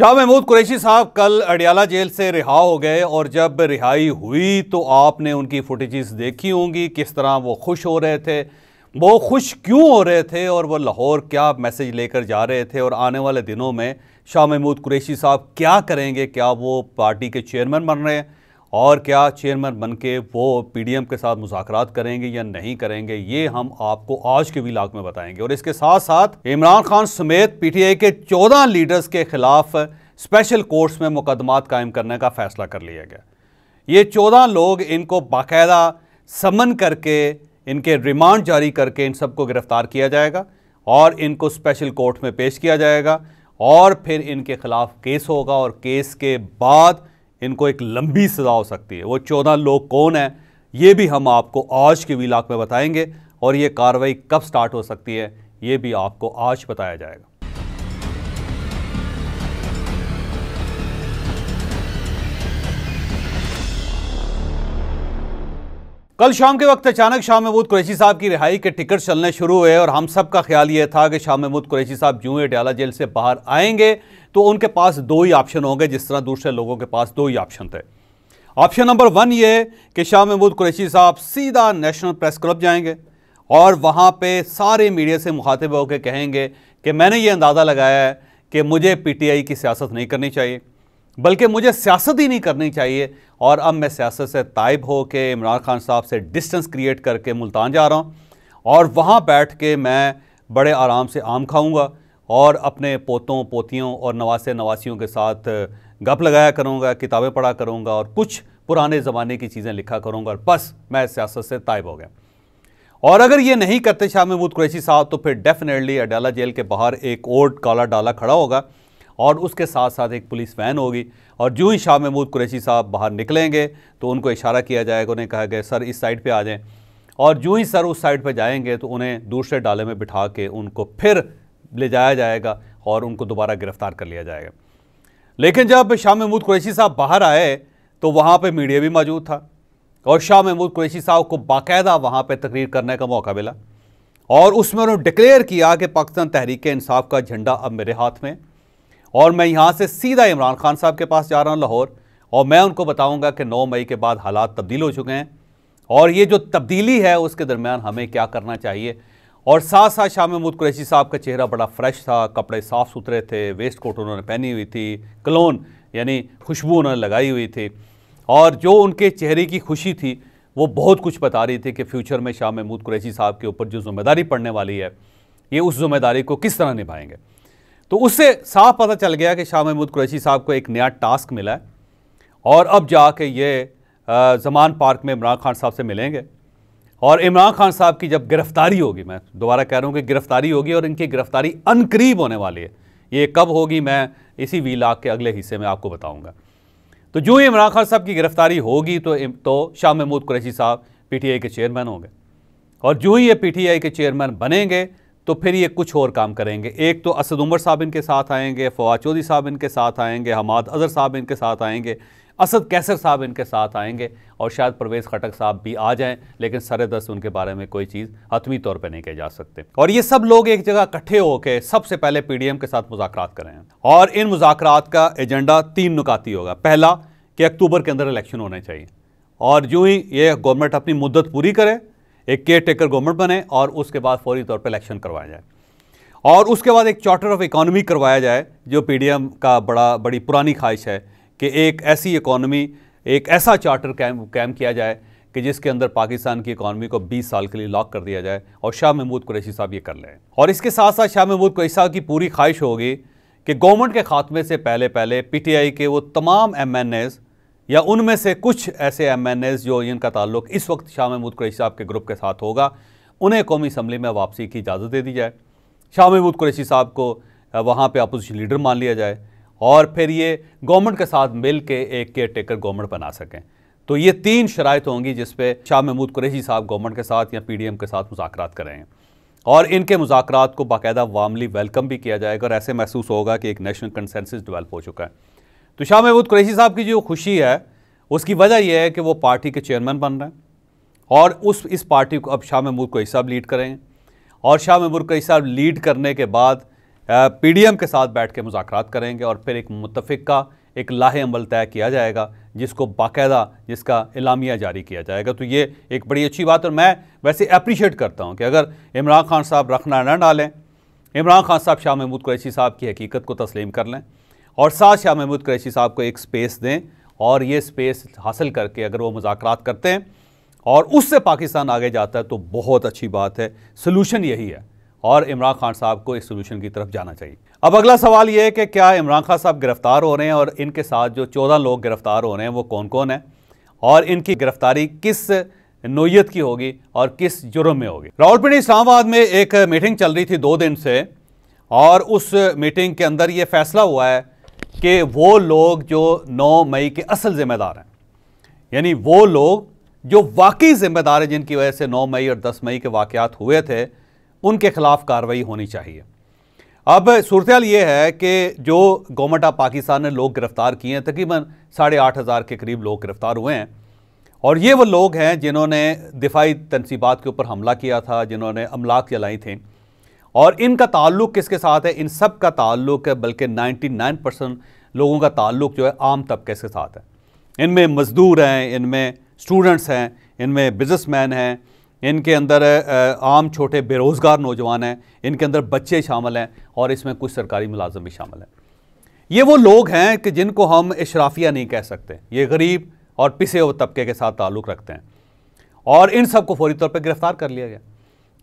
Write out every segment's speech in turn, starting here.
शाह महमूद कुरैशी साहब कल अडियाला जेल से रिहा हो गए और जब रिहाई हुई तो आपने उनकी फुटेजेस देखी होंगी किस तरह वो खुश हो रहे थे वो खुश क्यों हो रहे थे और वो लाहौर क्या मैसेज लेकर जा रहे थे और आने वाले दिनों में शाह महमूद कुरैशी साहब क्या करेंगे क्या वो पार्टी के चेयरमैन बन रहे हैं और क्या चेयरमैन बन के वो पीडीएम के साथ मुजाकर करेंगे या नहीं करेंगे ये हम आपको आज के व्लाग में बताएंगे और इसके साथ साथ इमरान खान समेत पीटीआई के चौदह लीडर्स के खिलाफ स्पेशल कोर्ट्स में मुकदमात कायम करने का फैसला कर लिया गया ये चौदह लोग इनको बाकायदा समन करके इनके रिमांड जारी करके इन सबको गिरफ्तार किया जाएगा और इनको स्पेशल कोर्ट में पेश किया जाएगा और फिर इनके खिलाफ केस होगा और केस के बाद इनको एक लंबी सज़ा हो सकती है वो चौदह लोग कौन हैं ये भी हम आपको आज के वीलाक में बताएंगे और ये कार्रवाई कब स्टार्ट हो सकती है ये भी आपको आज बताया जाएगा कल शाम के वक्त अचानक शाह महमूद कुरैशी साहब की रिहाई के टिकट चलने शुरू हुए और हम सब का ख्याल ये था कि शाह महमूद कुरैशी साहब यूँ डाला जेल से बाहर आएंगे तो उनके पास दो ही ऑप्शन होंगे जिस तरह दूसरे लोगों के पास दो ही ऑप्शन थे ऑप्शन नंबर वन ये कि शाह महमूद कुरैशी साहब सीधा नेशनल प्रेस क्लब जाएंगे और वहाँ पर सारे मीडिया से मुखातिब होकर कहेंगे कि मैंने ये अंदाज़ा लगाया है कि मुझे आई की सियासत नहीं करनी चाहिए बल्कि मुझे सियासत ही नहीं करनी चाहिए और अब मैं सियासत से तायब हो के इमरान खान साहब से डिस्टेंस क्रिएट करके मुल्तान जा रहा हूँ और वहाँ बैठ के मैं बड़े आराम से आम खाऊँगा और अपने पोतों पोतियों और नवासे नवासियों के साथ गप लगाया करूँगा किताबें पढ़ा करूँगा और कुछ पुराने ज़माने की चीज़ें लिखा करूँगा और बस मैं सियासत से तायब हो गया और अगर ये नहीं करते शाह महमूद कुरैशी साहब तो फिर डेफिनेटली अडाला जेल के बाहर एक ओट काला डाला खड़ा होगा और उसके साथ साथ एक पुलिस वैन होगी और जो ही शाह महमूद कुरैशी साहब बाहर निकलेंगे तो उनको इशारा किया जाएगा उन्हें कहा गया सर इस साइड पर आ जाएँ और जो ही सर उस साइड पर जाएंगे तो उन्हें दूसरे डाले में बिठा के उनको फिर ले जाया जाएगा और उनको दोबारा गिरफ्तार कर लिया जाएगा लेकिन जब शाह महमूद कुरैशी साहब बाहर आए तो वहाँ पर मीडिया भी मौजूद था और शाह महमूद कुरैशी साहब को बाकायदा वहाँ पर तकरीर करने का मौका मिला और उसमें उन्होंने डिक्लेयर किया कि पाकिस्तान तहरीक इंसाफ का झंडा अब मेरे हाथ में और मैं यहाँ से सीधा इमरान खान साहब के पास जा रहा हूँ लाहौर और मैं उनको बताऊँगा कि नौ मई के बाद हालात तब्दील हो चुके हैं और ये जो तब्दीली है उसके दरमियान हमें क्या करना चाहिए और साथ साथ शाह महमूद कुरैशी साहब का चेहरा बड़ा फ्रेश था कपड़े साफ़ सुथरे थे वेस्ट कोट उन्होंने पहनी हुई थी क्लोन यानी खुशबू उन्होंने लगाई हुई थी और जो उनके चेहरे की खुशी थी वो बहुत कुछ बता रही थी कि फ्यूचर में शाह महमूद कुरैशी साहब के ऊपर जो जिम्मेदारी पड़ने वाली है ये उस जिम्मेदारी को किस तरह निभाएंगे तो उससे साफ पता चल गया कि शाह महमूद कुरैशी साहब को एक नया टास्क मिला है और अब जाके ये जमान पार्क में इमरान खान साहब से मिलेंगे और इमरान खान साहब की जब गिरफ्तारी होगी मैं दोबारा कह रहा हूँ कि गिरफ्तारी होगी और इनकी गिरफ्तारी अनकरीब होने वाली है ये कब होगी मैं इसी वी लाख के अगले हिस्से में आपको बताऊँगा तो जो ही इमरान खान साहब की गिरफ्तारी होगी तो तो शाह महमूद कुरैशी साहब पीटीआई के चेयरमैन होंगे और जो ही ये पीटीआई के चेयरमैन बनेंगे तो फिर ये कुछ और काम करेंगे एक तो असद उमर साहब इनके साथ आएंगे फवाद चौधरी साहब इनके साथ आएंगे हमाद अजहर साहब इनके साथ आएंगे असद कैसर साहब इनके साथ आएंगे और शायद परवेज़ खटक साहब भी आ जाएं लेकिन सर दस्त उनके बारे में कोई चीज़ हतमी तौर पर नहीं कह जा सकते और ये सब लोग एक जगह इकट्ठे होकर सबसे पहले पी डी एम के साथ मुजाकर करें और इन मुजाकर का एजेंडा तीन नुकाती होगा पहला कि अक्टूबर के अंदर इलेक्शन होने चाहिए और जो ही ये गवर्नमेंट अपनी मुद्दत पूरी करे एक केयर टेकर गवर्नमेंट बने और उसके बाद फौरी तौर पर इलेक्शन करवाया जाए और उसके बाद एक चार्टर ऑफ इकोनॉमी करवाया जाए जो पीडीएम का बड़ा बड़ी पुरानी ख्वाहिश है कि एक ऐसी इकोनॉमी एक ऐसा चार्टर कैम कैम किया जाए कि जिसके अंदर पाकिस्तान की इकॉनमी को 20 साल के लिए लॉक कर दिया जाए और शाह महमूद कुरैशी साहब ये कर लें और इसके साथ साथ शाह महमूद कुरैशी साहब की पूरी ख्वाहिश होगी कि गवर्नमेंट के खात्मे से पहले पहले पीटीआई के वो तमाम एम एन या उनमें से कुछ ऐसे एम एन एज जो इनका ताल्लुक इस वक्त शाह महमूद कुरैशी साहब के ग्रुप के साथ होगा उन्हें कौमी असम्बली में वापसी की इजाज़त दे दी जाए शाह महमूद कुरैशी साहब को वहाँ पर अपोजिशन लीडर मान लिया जाए और फिर ये गवर्नमेंट के साथ मिल के एक केयर टेकर गवर्नमेंट बना सकें तो ये तीन शरात तो होंगी जिसपे शाह महमूद कुरैशी साहब गवर्नमेंट के साथ या पी डी एम के साथ मुजाकर करें और इनके मुजाकर को बाकायदा वामली वेलकम भी किया जाएगा और ऐसे महसूस होगा कि एक नेशनल कंसेंसिस डेवलप हो चुका है तो शाह महमूद कुरैशी साहब की जो खुशी है उसकी वजह यह है कि वो पार्टी के चेयरमैन बन रहे हैं और उस इस पार्टी को अब शाह महमूद कुरैशी साहब लीड करेंगे और शाह महमूद कुरैशी साहब लीड करने के बाद पीडीएम के साथ बैठ के मुजात करेंगे और फिर एक मुतफिक का एक लाहे अमल तय किया जाएगा जिसको बाकायदा जिसका इलामिया जारी किया जाएगा तो ये एक बड़ी अच्छी बात और मैं वैसे अप्रिशिएट करता हूँ कि अगर इमरान खान साहब रखना न डालें इमरान खान साहब शाह महमूद कुरैशी साहब की हकीकत को तस्लीम कर लें और साथ शाह महमूद क्रैशी साहब को एक स्पेस दें और ये स्पेस हासिल करके अगर वो मुजाकर करते हैं और उससे पाकिस्तान आगे जाता है तो बहुत अच्छी बात है सोलूशन यही है और इमरान खान साहब को इस सोलूशन की तरफ जाना चाहिए अब अगला सवाल ये है कि क्या इमरान खान साहब गिरफ्तार हो रहे हैं और इनके साथ जो चौदह लोग गिरफ्तार हो रहे हैं वो कौन कौन है और इनकी गिरफ्तारी किस नोयत की होगी और किस जुर्म में होगी रावलपिंडी इस्लामाबाद में एक मीटिंग चल रही थी दो दिन से और उस मीटिंग के अंदर ये फैसला हुआ है कि वो लोग जो 9 मई के असल ज़िम्मेदार हैं यानी वो लोग जो वाकई ज़िम्मेदार हैं जिनकी वजह से 9 मई और 10 मई के वाक़ हुए थे उनके ख़िलाफ़ कार्रवाई होनी चाहिए अब सूरत ये है कि जो गवर्नमेंट ऑफ पाकिस्तान ने लोग गिरफ़्तार किए हैं तकरीबन साढ़े आठ हज़ार के करीब लोग गिरफ़्तार हुए हैं और ये वो लोग हैं जिन्होंने दिफाई तनसीबात के ऊपर हमला किया था जिन्होंने अमलाक जलाई थी और इनका ताल्लुक किसके साथ है इन सब का ताल्लुक है बल्कि 99 परसेंट लोगों का ताल्लुक जो है आम तबके के साथ है इनमें मज़दूर हैं इनमें स्टूडेंट्स हैं इनमें बिजनेसमैन हैं इनके अंदर आम छोटे बेरोज़गार नौजवान हैं इनके अंदर बच्चे शामिल हैं और इसमें कुछ सरकारी मुलाजम भी शामिल हैं ये वो लोग हैं कि जिनको हम इशराफिया नहीं कह सकते ये गरीब और पिसे हुए तबके के साथ ताल्लुक़ रखते हैं और इन सबको फौरी तौर पर गिरफ़्तार कर लिया गया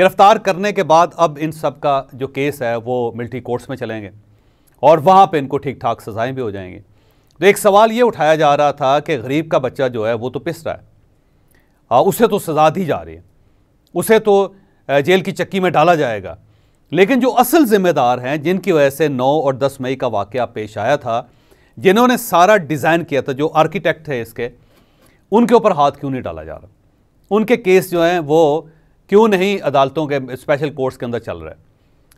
गिरफ्तार करने के बाद अब इन सब का जो केस है वो मिल्ट्री कोर्ट्स में चलेंगे और वहाँ पे इनको ठीक ठाक सज़ाएं भी हो जाएंगी तो एक सवाल ये उठाया जा रहा था कि गरीब का बच्चा जो है वो तो पिस रहा है आ, उसे तो सज़ा दी जा रही है उसे तो जेल की चक्की में डाला जाएगा लेकिन जो असल जिम्मेदार हैं जिनकी वजह से नौ और दस मई का वाक़ पेश आया था जिन्होंने सारा डिज़ाइन किया था जो आर्किटेक्ट थे इसके उनके ऊपर हाथ क्यों नहीं डाला जा रहा उनके केस जो हैं वो क्यों नहीं अदालतों के स्पेशल कोर्ट्स के अंदर चल रहा है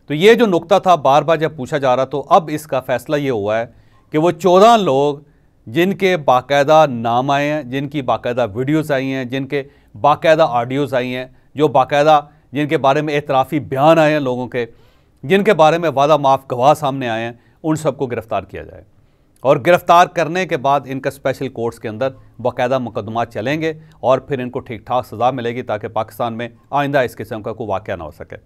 तो ये जो नुकता था बार बार जब पूछा जा रहा तो अब इसका फैसला ये हुआ है कि वो चौदह लोग जिनके बाकायदा नाम आए हैं जिनकी बाकायदा वीडियोस आई हैं जिनके बाकायदा ऑडियोज़ आई हैं जो बाकायदा जिनके बारे में एतराफ़ी बयान आए हैं लोगों के जिनके बारे में वादा माफ़ गवाह सामने आए हैं उन सबको गिरफ़्तार किया जाए और गिरफ्तार करने के बाद इनका स्पेशल कोर्ट्स के अंदर बाकायदा मुकदमा चलेंगे और फिर इनको ठीक ठाक सज़ा मिलेगी ताकि पाकिस्तान में आइंदा इस किस्म का कोई वाक़ ना हो सके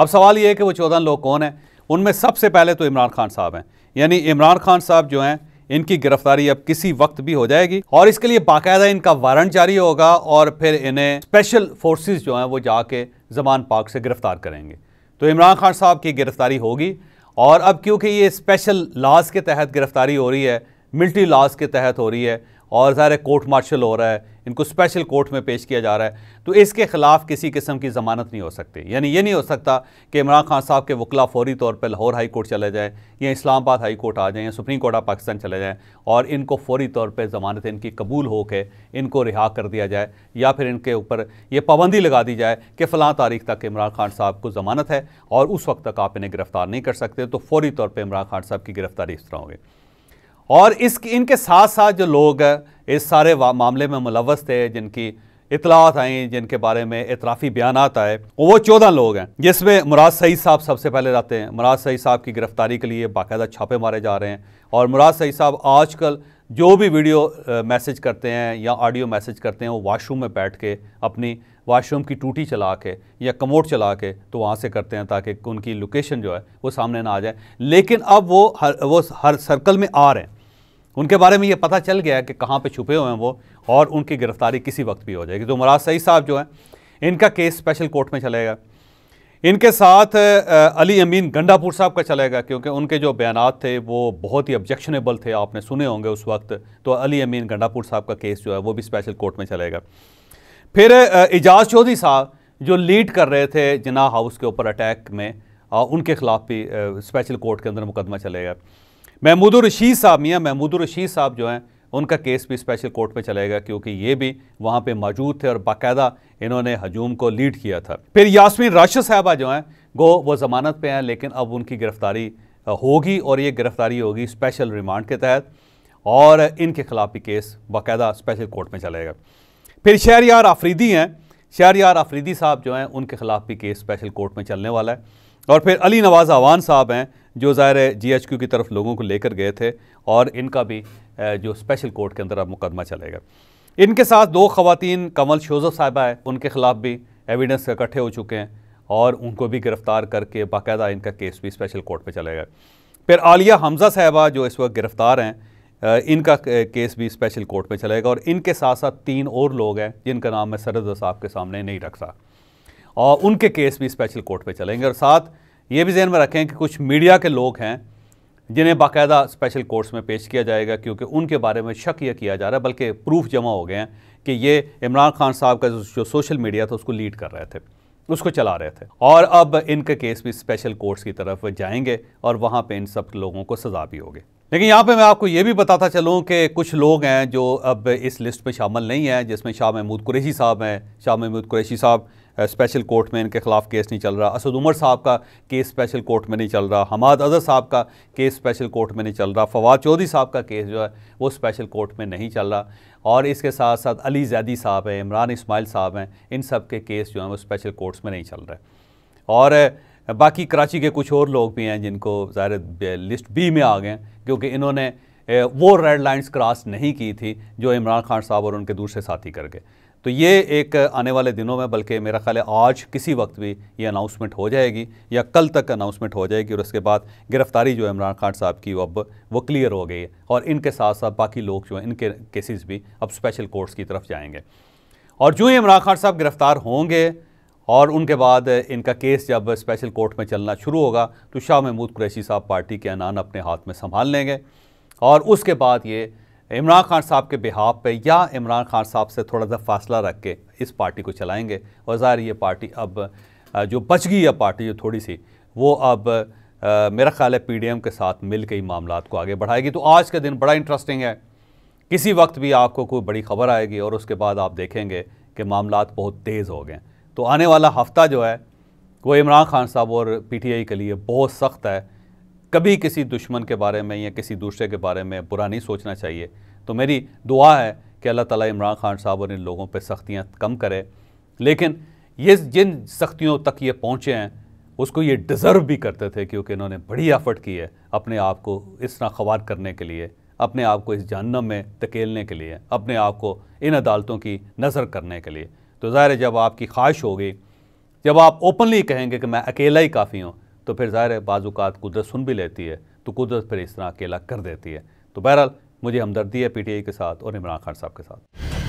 अब सवाल ये है कि वो चौदह लोग कौन हैं उनमें सबसे पहले तो इमरान खान साहब हैं यानी इमरान खान साहब जो हैं इनकी गिरफ्तारी अब किसी वक्त भी हो जाएगी और इसके लिए बाकायदा इनका वारंट जारी होगा और फिर इन्हें स्पेशल फोर्सेस जो हैं वो जाके जमान पाक से गिरफ्तार करेंगे तो इमरान खान साहब की गिरफ्तारी होगी और अब क्योंकि ये स्पेशल लॉज के तहत गिरफ्तारी हो रही है मिल्ट्री लॉज के तहत हो रही है और ज़ाहिर कोर्ट मार्शल हो रहा है इनको स्पेशल कोर्ट में पेश किया जा रहा है तो इसके ख़िलाफ़ किसी किस्म की ज़मानत नहीं हो सकती यानी ये नहीं हो सकता कि इमरान खान साहब के वकला फौरी तौर पर लाहौर हाई कोर्ट चले जाएँ या इस्लामाबाद हाई कोर्ट आ जाएँ या सुप्रीम कोर्ट ऑफ पाकिस्तान चले जाएँ और इनको फौरी तौर पर ज़मानत इनकी कबूल हो के इनको रिहा कर दिया जाए या फिर इनके ऊपर ये पाबंदी लगा दी जाए कि फ़लाँ तारीख तक इमरान खान साहब को ज़मानत है और उस वक्त तक आप इन्हें गिरफ़्तार नहीं कर सकते तो फौरी तौर पर इमरान खान साहब की गिरफ़्तारी इस तरह होगी और इस इनके साथ साथ जो लोग इस सारे मामले में मुलवस थे जिनकी इतलात आई जिनके बारे में इतराफ़ी बयान आए वो चौदह लोग हैं जिसमें मुराद सईद साहब सबसे पहले रहते हैं मुराद सईद साहब की गिरफ्तारी के लिए बाकायदा छापे मारे जा रहे हैं और मुराद सईद साहब आजकल जो भी वीडियो मैसेज करते हैं या ऑडियो मैसेज करते हैं वो वाशरूम में बैठ के अपनी वाशरूम की टूटी चला के या कमोट चला के तो वहाँ से करते हैं ताकि उनकी लोकेशन जो है वो सामने ना आ जाए लेकिन अब वो हर वो हर सर्कल में आ रहे हैं उनके बारे में ये पता चल गया है कि कहाँ पे छुपे हुए हैं वो और उनकी गिरफ्तारी किसी वक्त भी हो जाएगी तो मुराद सईद साहब जो हैं इनका केस स्पेशल कोर्ट में चलेगा इनके साथ अली अमीन गंडापुर साहब का चलेगा क्योंकि उनके जो बयान थे वो बहुत ही ऑब्जेक्शनेबल थे आपने सुने होंगे उस वक्त तो अली अमीन गंडापुर साहब का केस जो है वो भी स्पेशल कोर्ट में चलेगा फिर एजाज चौधरी साहब जो लीड कर रहे थे जिना हाउस के ऊपर अटैक में उनके खिलाफ भी स्पेशल कोर्ट के अंदर मुकदमा चलेगा महमूद रशीद साहब मियाँ महमूद रशीद साहब जो हैं उनका केस भी स्पेशल कोर्ट में चलेगा क्योंकि ये भी वहाँ पे मौजूद थे और बाकायदा इन्होंने हजूम को लीड किया था फिर यासमीन राशि साहबा जो हैं गो वो ज़मानत पे हैं लेकिन अब उनकी गिरफ़्तारी होगी और ये गिरफ़्तारी होगी स्पेशल रिमांड के तहत और इनके खिलाफ भी केस बाकायदा स्पेशल कोर्ट में चलेगा फिर यार आफरीदी हैं शहर आफरीदी साहब जो हैं उनके खिलाफ भी केस स्पेशल कोर्ट में चलने वाला है और फिर अली नवाज़ आवान साहब हैं जो ज़ाहिर है जीएचक्यू की तरफ लोगों को लेकर गए थे और इनका भी जो स्पेशल कोर्ट के अंदर अब मुकदमा चलेगा इनके साथ दो खवतिन कमल शोजफ साहिबा है उनके ख़िलाफ़ भी एविडेंस इकट्ठे हो चुके हैं और उनको भी गिरफ़्तार करके बाकायदा इनका केस भी स्पेशल कोर्ट में चलेगा फिर आलिया हमजा साहिबा जो इस वक्त गिरफ़्तार हैं इनका केस भी स्पेशल कोर्ट में चलेगा और इनके साथ साथ तीन और लोग हैं जिनका नाम मैं सरद साहब के सामने नहीं रख रहा और उनके केस भी स्पेशल कोर्ट में चलेंगे और साथ ये भी जहन में रखें कि कुछ मीडिया के लोग हैं जिन्हें बाकायदा स्पेशल कोर्ट्स में पेश किया जाएगा क्योंकि उनके बारे में शक यह किया जा रहा है बल्कि प्रूफ जमा हो गए हैं कि ये इमरान खान साहब का जो सोशल मीडिया था उसको लीड कर रहे थे उसको चला रहे थे और अब इनके केस भी स्पेशल कोर्ट्स की तरफ जाएंगे और वहाँ पर इन सब लोगों को सज़ा भी होगी लेकिन यहाँ पे मैं आपको ये भी बताता चलूँ कि कुछ लोग हैं जो अब इस लिस्ट में शामिल नहीं हैं जिसमें शाह महमूद कुरैशी साहब हैं शाह महमूद कुरैशी साहब स्पेशल कोर्ट में इनके ख़िलाफ़ केस नहीं चल रहा असद उमर साहब का केस स्पेशल कोर्ट में नहीं चल रहा हमाद अजहर साहब का केस स्पेशल कोर्ट में नहीं चल रहा फवाद चौधरी साहब का केस जो है वो स्पेशल कोर्ट में नहीं चल रहा और इसके साथ साथ अली जैदी साहब हैं इमरान इसमाइल साहब हैं इन सब के केस जो हैं वो स्पेशल कोर्ट्स में नहीं चल रहे और बाकी कराची के कुछ और लोग भी हैं जिनको ज़ाहिर लिस्ट बी में आ गए क्योंकि इन्होंने वो रेड लाइंस क्रॉस नहीं की थी जो इमरान खान साहब और उनके दूसरे साथी कर गए तो ये एक आने वाले दिनों में बल्कि मेरा ख्याल है आज किसी वक्त भी ये अनाउंसमेंट हो जाएगी या कल तक अनाउंसमेंट हो जाएगी और उसके बाद गिरफ्तारी जो इमरान खान साहब की अब वो क्लियर हो गई है और इनके साथ साथ बाकी लोग जो हैं इनके केसेस भी अब स्पेशल कोर्ट्स की तरफ जाएंगे और जो ही इमरान खान साहब गिरफ़्तार होंगे और उनके बाद इनका केस जब स्पेशल कोर्ट में चलना शुरू होगा तो शाह महमूद कुरैशी साहब पार्टी के अनान अपने हाथ में संभाल लेंगे और उसके बाद ये इमरान खान साहब के बिहाब पे या इमरान खान साहब से थोड़ा सा फासला रख के इस पार्टी को चलाएंगे और ज़ाहिर ये पार्टी अब जो बच गई है पार्टी जो थोड़ी सी वो अब आ, मेरा ख्याल है पीडीएम के साथ मिल के ही मामला को आगे बढ़ाएगी तो आज का दिन बड़ा इंटरेस्टिंग है किसी वक्त भी आपको कोई बड़ी खबर आएगी और उसके बाद आप देखेंगे कि मामला बहुत तेज़ हो गए तो आने वाला हफ्ता जो है वो इमरान खान साहब और पी के लिए बहुत सख्त है कभी किसी दुश्मन के बारे में या किसी दूसरे के बारे में बुरा नहीं सोचना चाहिए तो मेरी दुआ है कि अल्लाह ताला इमरान खान साहब और इन लोगों पर सख्तियाँ कम करें लेकिन ये जिन सख्तियों तक ये पहुँचे हैं उसको ये डिज़र्व भी करते थे क्योंकि इन्होंने बड़ी एफर्ट की है अपने आप को इस तरह करने के लिए अपने आप को इस जहन्नम में धकेलने के लिए अपने आप को इन अदालतों की नज़र करने के लिए तो ज़ाहिर जब आपकी ख्वाहिश होगी जब आप ओपनली कहेंगे कि मैं अकेला ही काफ़ी हूँ तो फिर ज़ाहिर है बाज़ात कुदरत सुन भी लेती है तो कुदरत फिर इस तरह अकेला कर देती है तो बहरहाल मुझे हमदर्दी है आई के साथ और इमरान खान साहब के साथ